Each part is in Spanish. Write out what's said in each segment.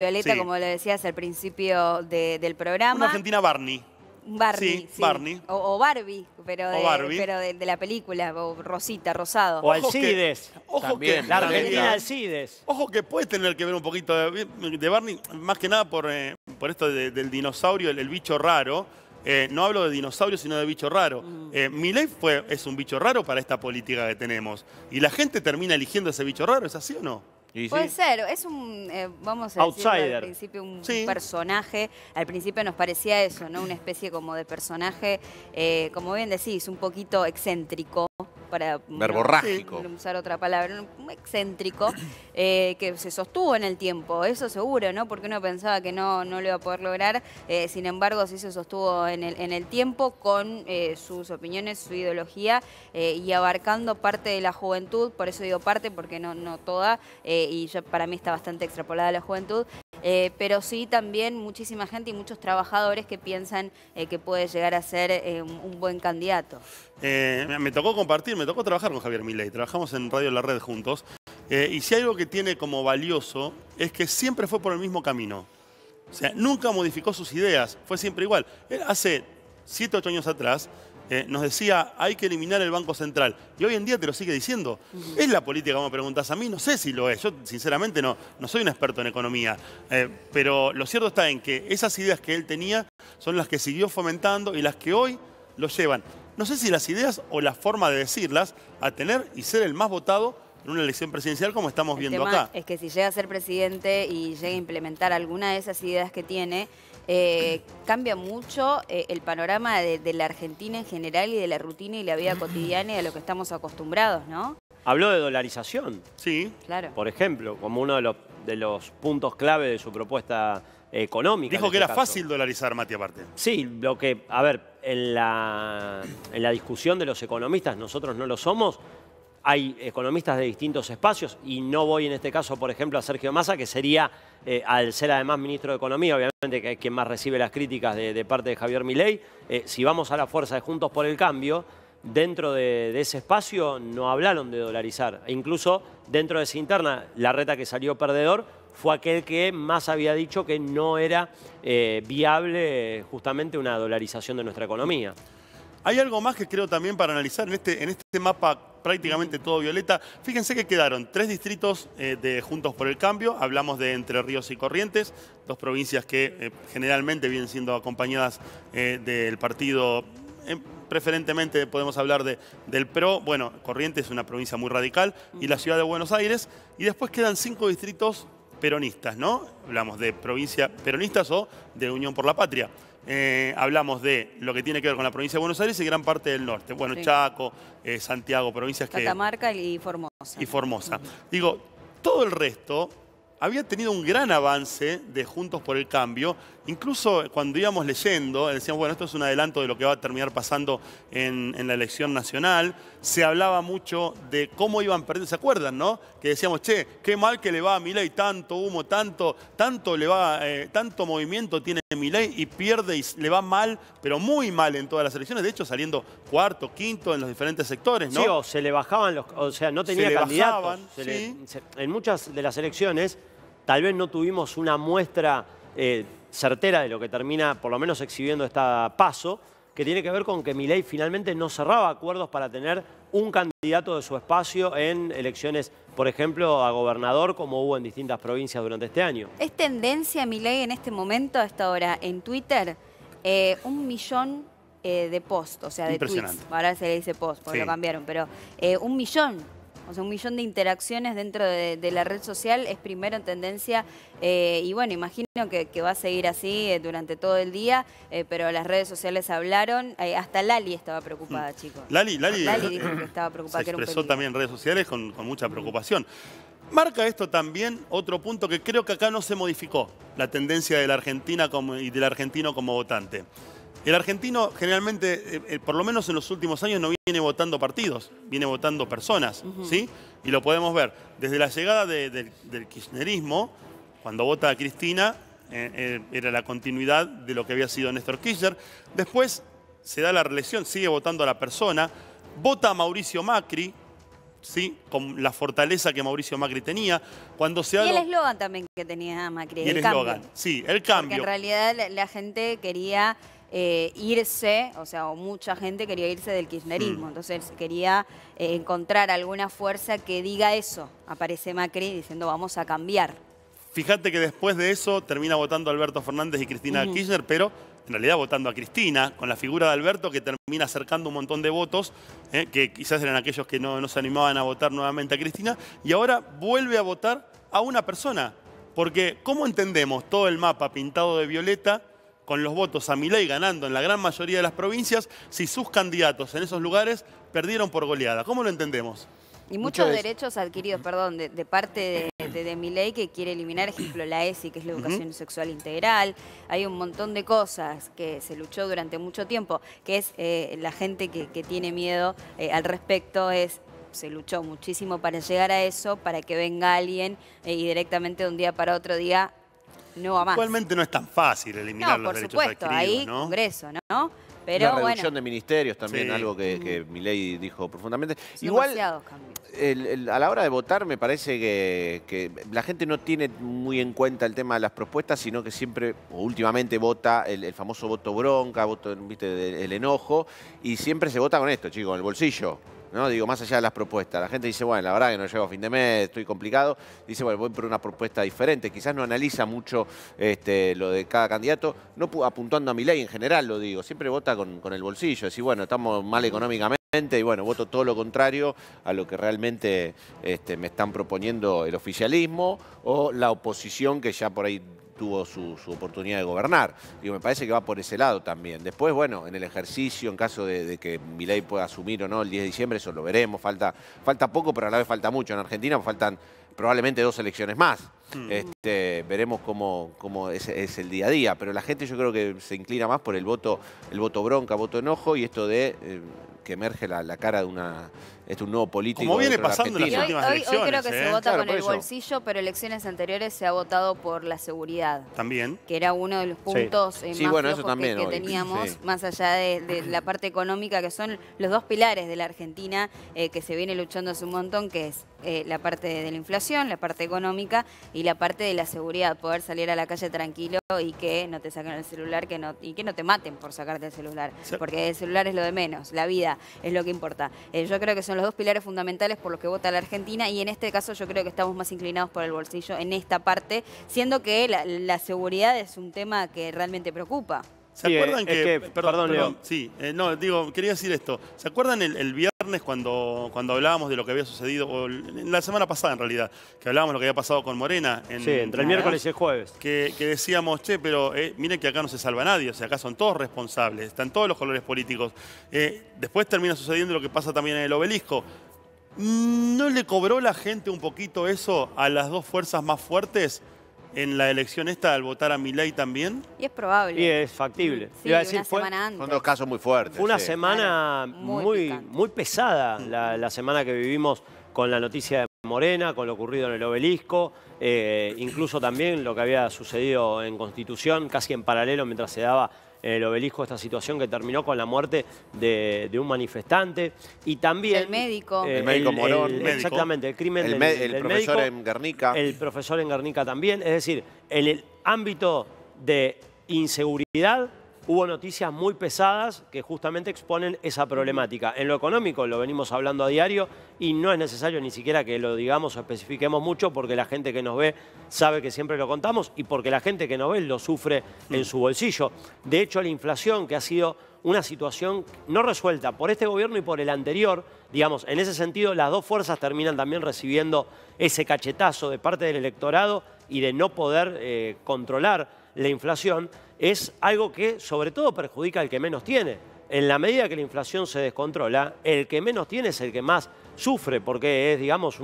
Violeta, como lo decías al principio del programa. Una Argentina Barney. Barney, sí, Barney. O, Barbie, pero, de, la película, Rosita, Rosado. O Alcides. ojo que, la Argentina Alcides. Ojo que puede tener que ver un poquito de, Barney, más que nada por, eh, esto del dinosaurio, el, bicho raro. Eh, no hablo de dinosaurio, sino de bicho raro. mi mm. Eh, fue, es un bicho raro para esta política que tenemos. Y la gente termina eligiendo ese bicho raro, ¿es así o no? Puede ser, es un, eh, vamos a decir al principio, un personaje. Al principio nos parecía eso, ¿no? Una especie como de personaje, eh, como bien decís, un poquito excéntrico para Verborrágico. usar otra palabra, excéntrico, eh, que se sostuvo en el tiempo, eso seguro, ¿no? Porque uno pensaba que no, no lo iba a poder lograr, eh, sin embargo sí se sostuvo en el, tiempo con eh, sus opiniones, su ideología y abarcando parte de la juventud, por eso digo parte porque no, no toda, y para mí está bastante extrapolada la juventud, eh, pero sí también muchísima gente y muchos trabajadores que piensan eh, que puede llegar a ser eh, un, buen candidato. me tocó compartir, me tocó trabajar con Javier Milei, trabajamos en Radio La Red juntos, y si algo que tiene como valioso es que siempre fue por el mismo camino. O sea, nunca modificó sus ideas, fue siempre igual. hace 7, 8 años atrás eh, nos decía, hay que eliminar el Banco Central. Y hoy en día te lo sigue diciendo. ¿Es la política como preguntas a mí? No sé si lo es. Yo, sinceramente, no, no soy un experto en economía. Eh, pero lo cierto está en que esas ideas que él tenía son las que siguió fomentando y las que hoy lo llevan. No sé si las ideas o la forma de decirlas a tener y ser el más votado en una elección presidencial como estamos viendo acá. Es que si llega a ser presidente y llega a implementar alguna de esas ideas que tiene, eh, cambia mucho eh, el panorama de, la Argentina en general y de la rutina y la vida cotidiana y a lo que estamos acostumbrados, ¿no? Habló de dolarización. Sí. Claro. Por ejemplo, como uno de los, de los puntos clave de su propuesta eh, económica. Dijo que este era fácil dolarizar, Mati, aparte. Sí, lo que, a ver, en en la discusión de los economistas, nosotros no lo somos, hay economistas de distintos espacios y no voy en este caso, por ejemplo, a Sergio Massa, que sería, eh, al ser además ministro de Economía, obviamente que es quien más recibe las críticas de, parte de Javier Milei, eh, si vamos a la fuerza de Juntos por el Cambio, dentro de, ese espacio no hablaron de dolarizar. E incluso dentro de esa interna, la reta que salió perdedor fue aquel que más había dicho que no era eh, viable justamente una dolarización de nuestra economía. Hay algo más que creo también para analizar en este, en este mapa prácticamente todo violeta. Fíjense que quedaron tres distritos eh, de Juntos por el Cambio, hablamos de Entre Ríos y Corrientes, dos provincias que eh, generalmente vienen siendo acompañadas eh, del partido preferentemente podemos hablar de, del PRO, bueno, Corrientes es una provincia muy radical, y la ciudad de Buenos Aires, y después quedan cinco distritos peronistas, ¿no? Hablamos de provincia peronistas o de Unión por la Patria. Eh, hablamos de lo que tiene que ver con la provincia de Buenos Aires y gran parte del norte. Bueno, Chaco, eh, Santiago, provincias que... Catamarca y Formosa. Y Formosa. Digo, todo el resto había tenido un gran avance de Juntos por el Cambio. Incluso cuando íbamos leyendo, decíamos, bueno, esto es un adelanto de lo que va a terminar pasando en, la elección nacional. Se hablaba mucho de cómo iban perdiendo, ¿se acuerdan, no? Que decíamos, che, qué mal que le va a ley, tanto humo, tanto, tanto, le va, eh, tanto movimiento tiene ley y pierde y le va mal, pero muy mal en todas las elecciones. De hecho, saliendo cuarto, quinto en los diferentes sectores, ¿no? Sí, o se le bajaban los, o sea, no tenía se le Bajaban, sí. en muchas de las elecciones tal vez no tuvimos una muestra eh, certera de lo que termina, por lo menos exhibiendo esta paso, que tiene que ver con que Milei finalmente no cerraba acuerdos para tener un candidato de su espacio en elecciones, por ejemplo, a gobernador, como hubo en distintas provincias durante este año. ¿Es tendencia, Milei, en este momento, hasta ahora, en Twitter, eh, un millón eh, de post, o sea, de tweets. Ahora se le dice post, porque lo cambiaron, pero eh, un millón. O sea, un millón de interacciones dentro de, la red social es primero en tendencia eh, y bueno, imagino que, va a seguir así durante todo el día, pero las redes sociales hablaron, hasta Lali estaba preocupada, mm. chicos. Lali, Lali, dijo que estaba preocupada. Se expresó también en redes sociales con, mucha preocupación. Marca esto también otro punto que creo que acá no se modificó, la tendencia de la Argentina y del argentino como votante. El argentino generalmente, eh, eh, por lo menos en los últimos años, no viene votando partidos, viene votando personas, ¿sí? Y lo podemos ver. Desde la llegada del kirchnerismo, cuando vota a Cristina, eh, era la continuidad de lo que había sido Néstor Kirchner. Después se da la reelección, sigue votando a la persona, vota a Mauricio Macri, ¿sí? con la fortaleza que Mauricio Macri tenía. Cuando se y el eslogan también que tenía Macri, el, el eslogan, sí, el cambio. Porque en realidad la gente quería eh, irse, o sea, mucha gente quería irse del kirchnerismo, mm. entonces quería eh, encontrar alguna fuerza que diga eso. Aparece Macri diciendo vamos a cambiar. Fíjate que después de eso termina votando Alberto Fernández y Cristina Kirchner, pero en realidad votando a Cristina, con la figura de Alberto que termina acercando un montón de votos, eh, que quizás eran aquellos que no se animaban a votar nuevamente a Cristina, y ahora vuelve a votar a una persona. Porque ¿cómo entendemos todo el mapa pintado de violeta con los votos a Milei ganando en la gran mayoría de las provincias si sus candidatos en esos lugares perdieron por goleada. ¿Cómo lo entendemos? Y muchos derechos adquiridos, perdón, de, parte de, de, mi que quiere eliminar, ejemplo, la ESI, que es la educación sexual integral. Hay un montón de cosas que se luchó durante mucho tiempo, que es eh, la gente que, tiene miedo eh, al respecto, es se luchó muchísimo para llegar a eso, para que venga alguien eh, y directamente de un día para otro diga, no Igualmente no es tan fácil eliminar por supuesto, ahí Congreso, ¿no? Pero Una reducción de ministerios también, algo que, mi ley dijo profundamente. Igual, a la hora de votar me parece que, la gente no tiene muy en cuenta el tema de las propuestas, sino que siempre, o últimamente, vota el, famoso voto bronca, voto ¿viste? el enojo, y siempre se vota con esto, chicos, en el bolsillo. Digo, más allá de las propuestas. La gente dice, bueno, la verdad que no llego a fin de mes, estoy complicado. Dice, bueno, voy por una propuesta diferente. Quizás no analiza mucho este, lo de cada candidato, no apuntando a mi ley en general, lo digo. Siempre vota con, el bolsillo. Decir, bueno, estamos mal económicamente y bueno, voto todo lo contrario a lo que realmente este, me están proponiendo el oficialismo o la oposición que ya por ahí tuvo su, oportunidad de gobernar. Digo, me parece que va por ese lado también. Después, bueno, en el ejercicio, en caso de, que que Milei pueda asumir o no el 10 de diciembre, eso lo veremos. Falta, falta poco, pero a la vez falta mucho. En Argentina faltan probablemente dos elecciones más. Hmm. Este, este, veremos cómo, cómo es, el día a día, pero la gente yo creo que se inclina más por el voto, el voto bronca, voto enojo y esto de eh, que emerge la, cara de una es este, un nuevo político. Como viene pasando en las últimas hoy, elecciones. Hoy creo que se vota ¿eh? con el bolsillo, pero elecciones anteriores se ha votado por la seguridad. También. Que era uno de los puntos eh, más que, teníamos, más allá de, la parte económica, que son los dos pilares de la Argentina que se viene luchando hace un montón, que es la parte de la inflación, la parte económica y la parte de la seguridad, poder salir a la calle tranquilo y que no te saquen el celular que no, y que no te maten por sacarte el celular, porque el celular es lo de menos, la vida es lo que importa. Eh, yo creo que son los dos pilares fundamentales por los que vota la Argentina y en este caso yo creo que estamos más inclinados por el bolsillo en esta parte, siendo que la, seguridad es un tema que realmente preocupa. ¿Se acuerdan eh, que, Perdón, Sí, eh, no, digo, quería decir esto. ¿Se acuerdan el, el viernes? cuando, cuando hablábamos de lo que había sucedido, la semana pasada en realidad, que hablábamos de lo que había pasado con Morena. sí, entre el miércoles y el jueves. Que, decíamos, che, pero eh, miren que acá no se salva nadie, o sea, acá son todos responsables, están todos los colores políticos. Eh, después termina sucediendo lo que pasa también en el obelisco. Mm, ¿No le cobró la gente un poquito eso a las dos fuerzas más fuertes? en la elección esta al votar a Milei también? Y es probable. Y es factible. Sí, a una semana antes. Son dos casos muy fuertes. Fue una semana muy, muy, pesada mm. la, semana que vivimos con la noticia de Morena, con lo ocurrido en el obelisco, eh, incluso también lo que había sucedido en Constitución, casi en paralelo mientras se daba el obelisco esta situación que terminó con la muerte de, un manifestante y también... El médico. Eh, el, médico Morón. exactamente, el crimen El profesor en Guernica. El profesor en Guernica también. Es decir, en el ámbito de inseguridad hubo noticias muy pesadas que justamente exponen esa problemática. En lo económico lo venimos hablando a diario y no es necesario ni siquiera que lo digamos o especifiquemos mucho porque la gente que nos ve sabe que siempre lo contamos y porque la gente que nos ve lo sufre en su bolsillo. De hecho, la inflación que ha sido una situación no resuelta por este gobierno y por el anterior, digamos, en ese sentido las dos fuerzas terminan también recibiendo ese cachetazo de parte del electorado y de no poder eh, controlar la inflación, es algo que sobre todo perjudica al que menos tiene. En la medida que la inflación se descontrola, el que menos tiene es el que más sufre, porque es, digamos,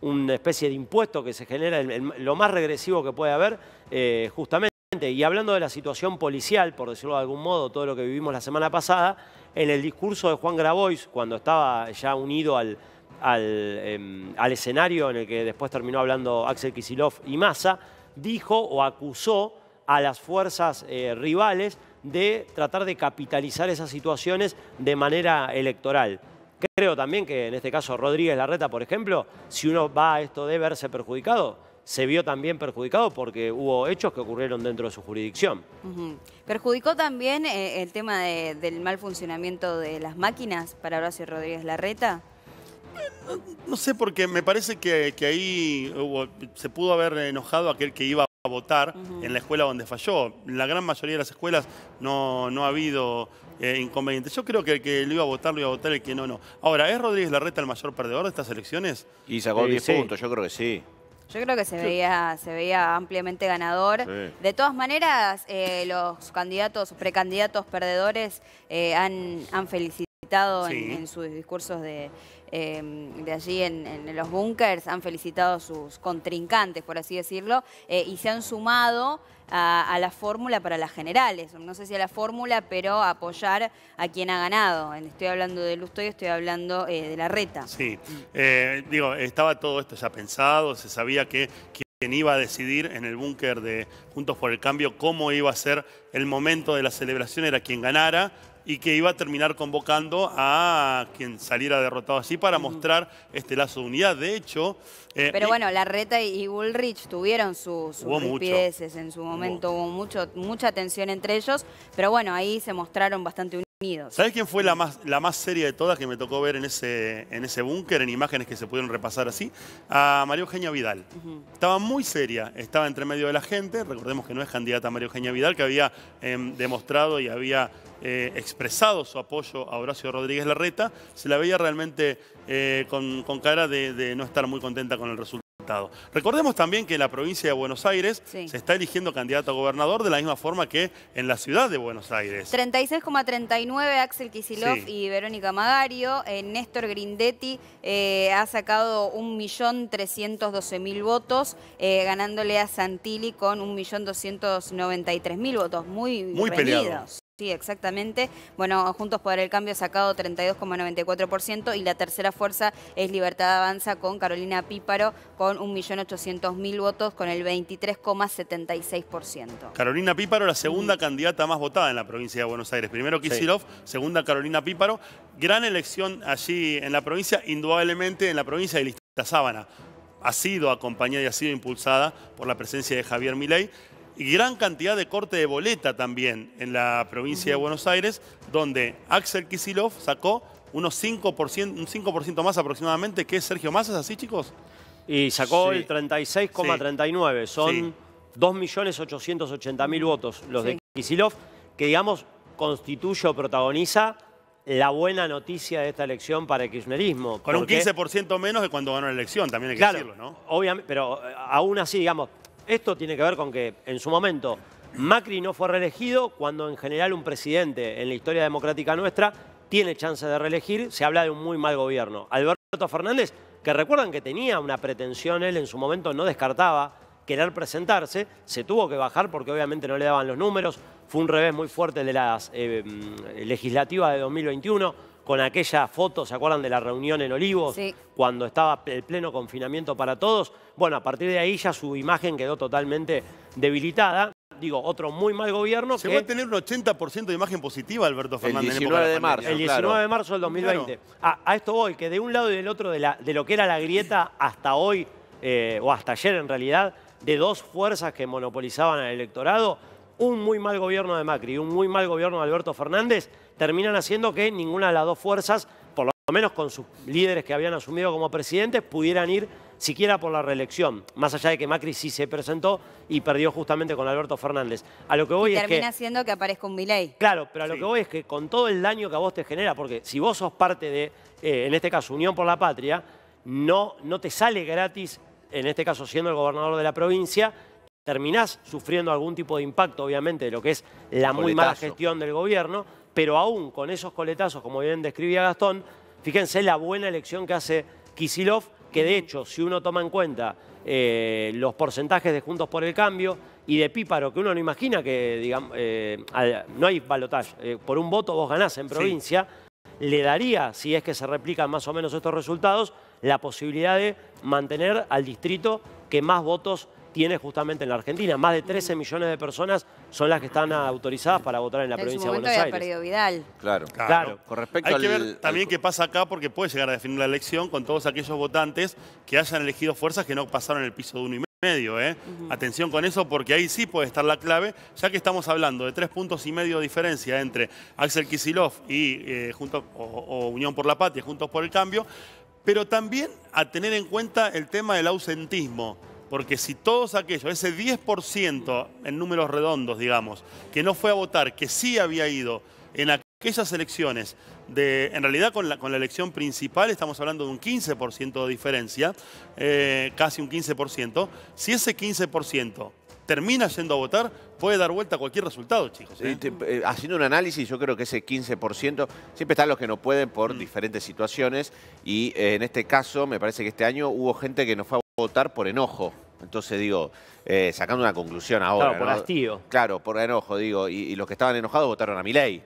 una especie de impuesto que se genera, lo más regresivo que puede haber, eh, justamente. Y hablando de la situación policial, por decirlo de algún modo, todo lo que vivimos la semana pasada, en el discurso de Juan Grabois, cuando estaba ya unido al, al, em, al escenario en el que después terminó hablando Axel Kisilov y Massa, dijo o acusó a las fuerzas eh, rivales de tratar de capitalizar esas situaciones de manera electoral. Creo también que en este caso Rodríguez Larreta, por ejemplo, si uno va a esto de verse perjudicado, se vio también perjudicado porque hubo hechos que ocurrieron dentro de su jurisdicción. ¿Perjudicó también eh, el tema del mal funcionamiento de las máquinas para Horacio Rodríguez Larreta? Eh, no, sé, porque me parece que, ahí se pudo haber enojado aquel que iba a votar en la escuela donde falló. En la gran mayoría de las escuelas no, no ha habido eh, inconvenientes. Yo creo que el que lo iba a votar, lo iba a votar, el que no, no. Ahora, ¿es Rodríguez Larreta el mayor perdedor de estas elecciones? Y sacó 10 eh, puntos, yo creo que sí. Yo creo que se veía, se veía ampliamente ganador. De todas maneras, eh, los candidatos, precandidatos perdedores han, han felicitado felicitado en, sus discursos de, em, allí en, los búnkers, han felicitado a sus contrincantes, por así decirlo, eh, y se han sumado a, la fórmula para las generales. No sé si a la fórmula, pero apoyar a quien ha ganado. Estoy hablando de y estoy hablando eh, de la reta. Sí, eh, digo, estaba todo esto ya pensado, se sabía que quien iba a decidir en el búnker de Juntos por el Cambio cómo iba a ser el momento de la celebración era quien ganara, y que iba a terminar convocando a quien saliera derrotado así para mostrar este lazo de unidad. De hecho... Eh, pero bueno, Larreta y Bullrich tuvieron sus, sus en su momento, hubo, mucho, mucha tensión entre ellos, pero bueno, ahí se mostraron bastante unidos. ¿Sabés quién fue la más, la más seria de todas que me tocó ver en ese, en ese búnker, en imágenes que se pudieron repasar así? A María Eugenia Vidal. Estaba muy seria, estaba entre medio de la gente, recordemos que no es candidata a María Eugenia Vidal, que había em, demostrado y había eh, expresado su apoyo a Horacio Rodríguez Larreta, se la veía realmente eh, con, cara de, no estar muy contenta con el resultado. Recordemos también que en la provincia de Buenos Aires se está eligiendo candidato a gobernador de la misma forma que en la ciudad de Buenos Aires. 36,39 Axel Kisilov y Verónica Magario. Eh, Néstor Grindetti ha sacado 1.312.000 votos, ganándole a Santilli con 1.293.000 votos. Muy, Muy Sí, exactamente. Bueno, Juntos por el Cambio ha sacado 32,94% y la tercera fuerza es Libertad Avanza con Carolina Píparo con 1.800.000 votos con el 23,76%. Carolina Píparo, la segunda candidata más votada en la provincia de Buenos Aires. Primero Kicillof, segunda Carolina Píparo. Gran elección allí en la provincia, indudablemente en la provincia de Lista Sábana. Ha sido acompañada y ha sido impulsada por la presencia de Javier Milei y gran cantidad de corte de boleta también en la provincia de Buenos Aires, donde Axel Kisilov sacó unos 5%, un 5% más aproximadamente que Sergio Massa, ¿así chicos? Y sacó el 36,39, son 2.880.000 votos los de Kisilov, que digamos constituye o protagoniza la buena noticia de esta elección para el kirchnerismo. Con un 15% menos de cuando ganó la elección, también hay que claro, decirlo, ¿no? Obviamente, pero eh, aún así, digamos, esto tiene que ver con que en su momento Macri no fue reelegido cuando en general un presidente en la historia democrática nuestra tiene chance de reelegir, se habla de un muy mal gobierno. Alberto Fernández, que recuerdan que tenía una pretensión, él en su momento no descartaba querer presentarse, se tuvo que bajar porque obviamente no le daban los números, fue un revés muy fuerte de las eh, mm, legislativas de 2021 con aquella foto, ¿se acuerdan de la reunión en Olivos? Cuando estaba el pleno confinamiento para todos. Bueno, a partir de ahí ya su imagen quedó totalmente debilitada. Digo, otro muy mal gobierno. Se va a tener un 80% de imagen positiva, Alberto Fernández. El 19 de, marzo. El 19 de marzo del 2020. A, esto voy, que de un lado y del otro de, lo que era la grieta hasta hoy, eh, o hasta ayer en realidad, de dos fuerzas que monopolizaban al electorado, un muy mal gobierno de Macri y un muy mal gobierno de Alberto Fernández, terminan haciendo que ninguna de las dos fuerzas, por lo menos con sus líderes que habían asumido como presidentes, pudieran ir siquiera por la reelección, más allá de que Macri sí se presentó y perdió justamente con Alberto Fernández. A lo que voy y termina que, siendo que aparezca un Milei. Claro, pero a lo que voy es que con todo el daño que a vos te genera, porque si vos sos parte de, eh, en este caso, Unión por la Patria, no, no te sale gratis, en este caso siendo el gobernador de la provincia, terminás sufriendo algún tipo de impacto, obviamente, de lo que es la muy mala gestión del gobierno, pero aún con esos coletazos, como bien describía Gastón, fíjense la buena elección que hace Kisilov, que de hecho, si uno toma en cuenta eh, los porcentajes de Juntos por el Cambio y de Píparo, que uno no imagina que, digamos, eh, no hay balotaje, eh, por un voto vos ganás en provincia, le daría, si es que se replican más o menos estos resultados, la posibilidad de mantener al distrito que más votos tiene justamente en la Argentina. Más de 13 millones de personas son las que están autorizadas para votar en la provincia de Buenos Aires. perdido Vidal. Claro, claro. Con respecto Hay que ver también qué pasa acá porque puede llegar a definir la elección con todos aquellos votantes que hayan elegido fuerzas que no pasaron el piso de uno y medio ¿eh? Atención con eso porque ahí sí puede estar la clave, ya que estamos hablando de tres puntos y medio de diferencia entre Axel Kisilov y eh, o, o Unión por la Patria, Juntos por el Cambio, pero también a tener en cuenta el tema del ausentismo. Porque si todos aquellos, ese 10% en números redondos, digamos, que no fue a votar, que sí había ido en aquellas elecciones, de, en realidad con la, elección principal estamos hablando de un 15% de diferencia, eh, casi un 15%, si ese 15% termina yendo a votar, puede dar vuelta a cualquier resultado, chicos. ¿eh? Eh, haciendo un análisis, yo creo que ese 15%, siempre están los que no pueden por mm. diferentes situaciones, y en este caso me parece que este año hubo gente que no fue a votar por enojo. Entonces digo, eh, sacando una conclusión ahora. Claro, por Claro, por enojo, digo. Y, los que estaban enojados votaron a mi ley.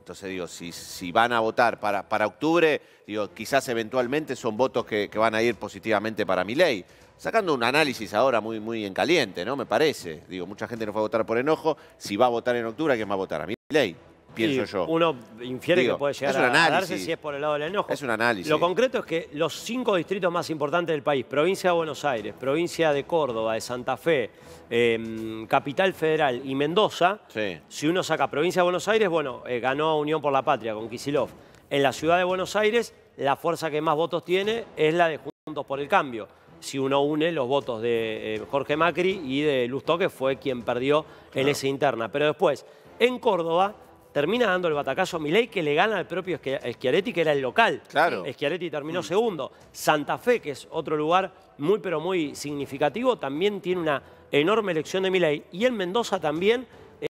Entonces digo, si, si van a votar para, para octubre, digo, quizás eventualmente son votos que, van a ir positivamente para mi ley. Sacando un análisis ahora muy, muy en caliente, ¿no? Me parece. Digo, mucha gente no fue a votar por enojo. Si va a votar en octubre, quién va a votar? A mi ley pienso yo. Uno infiere que puede llegar a análisis. si es por el lado del enojo. Es un análisis. Lo concreto es que los cinco distritos más importantes del país, provincia de Buenos Aires, provincia de Córdoba, de Santa Fe, em, Capital Federal y Mendoza, si uno saca provincia de Buenos Aires, bueno, eh, ganó Unión por la Patria con Kisilov. En la ciudad de Buenos Aires, la fuerza que más votos tiene es la de Juntos por el Cambio si uno une los votos de eh, Jorge Macri y de Luz Toque fue quien perdió en esa interna. Pero después, en Córdoba, termina dando el batacazo a Milei que le gana al propio Schiaretti, que era el local. Claro. Eh, terminó mm. segundo. Santa Fe, que es otro lugar muy pero muy significativo, también tiene una enorme elección de Milei. Y en Mendoza también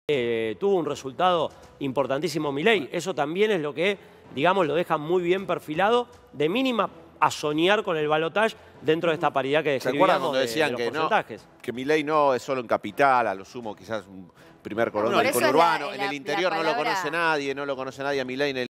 eh, tuvo un resultado importantísimo Milei. Eso también es lo que, digamos, lo deja muy bien perfilado de mínima a soñar con el balotaje dentro de esta paridad que ¿Se cuando decían que no? Que mi no es solo en capital, a lo sumo quizás un primer colón en el interior no lo conoce nadie, no lo conoce nadie a mi el